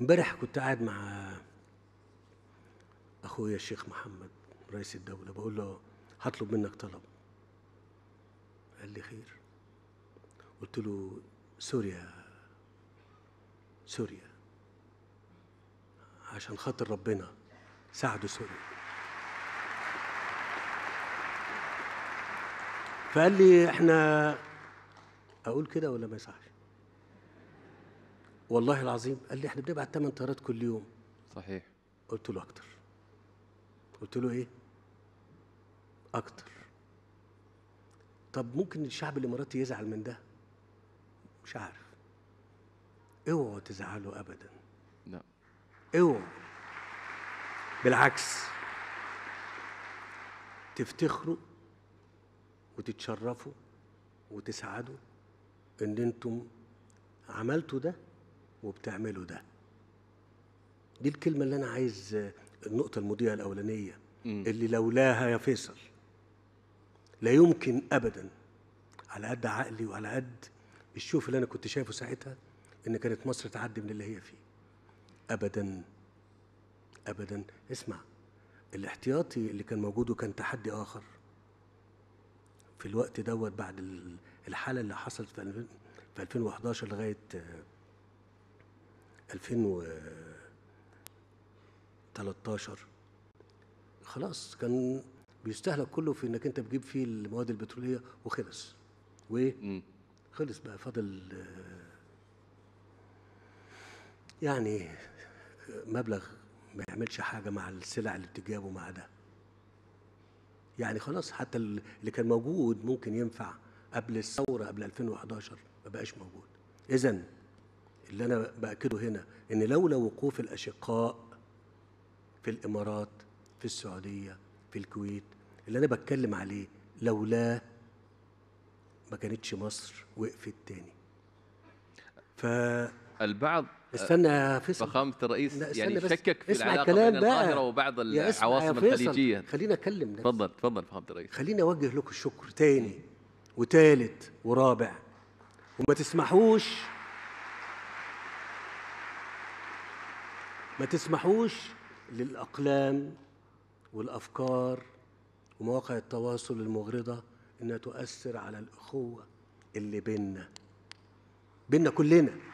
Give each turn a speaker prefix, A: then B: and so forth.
A: امبارح كنت قاعد مع اخويا الشيخ محمد رئيس الدوله بقول له هطلب منك طلب قال لي خير قلت له سوريا سوريا عشان خاطر ربنا ساعدوا سوريا فقال لي احنا اقول كده ولا ما يصحش والله العظيم قال لي احنا بنبعت 8 طيارات كل يوم صحيح قلت له اكتر قلت له ايه اكتر طب ممكن الشعب الاماراتي يزعل من ده مش عارف اوعوا تزعلوا ابدا لا اوعوا بالعكس تفتخروا وتتشرفوا وتسعدوا ان انتم عملتوا ده وبتعمله ده دي الكلمة اللي أنا عايز النقطة المضيئة الأولانية م. اللي لولاها يا فيصل لا يمكن أبدا على قد عقلي وعلى قد الشوف اللي أنا كنت شايفه ساعتها إن كانت مصر تعدي من اللي هي فيه أبدا أبدا اسمع الاحتياطي اللي كان موجود وكان تحدي آخر في الوقت دوت بعد الحالة اللي حصلت في 2011 لغاية 2013 خلاص كان بيستهلك كله في انك انت بتجيب فيه المواد البتروليه وخلص وايه خلص بقى فاضل يعني مبلغ ما يعملش حاجه مع السلع اللي بتجابه مع ده يعني خلاص حتى اللي كان موجود ممكن ينفع قبل الثوره قبل 2011 ما بقاش موجود اذا اللي أنا بأكده هنا إن لولا وقوف الأشقاء في الإمارات في السعودية في الكويت اللي أنا بتكلم عليه لولاه ما كانتش مصر وقفت تاني ف البعض استنى يا آه، فيصل فخامه الرئيس يعني شكك في العلاقه بين القاهره وبعض العواصم الخليجيه خلينا اتكلم نفسي تفضل تفضل فخامه الرئيس خليني اوجه لكم الشكر تاني وتالت ورابع وما تسمحوش ما تسمحوش للأقلام والأفكار ومواقع التواصل المغرضة إنها تؤثر على الأخوة اللي بيننا بيننا كلنا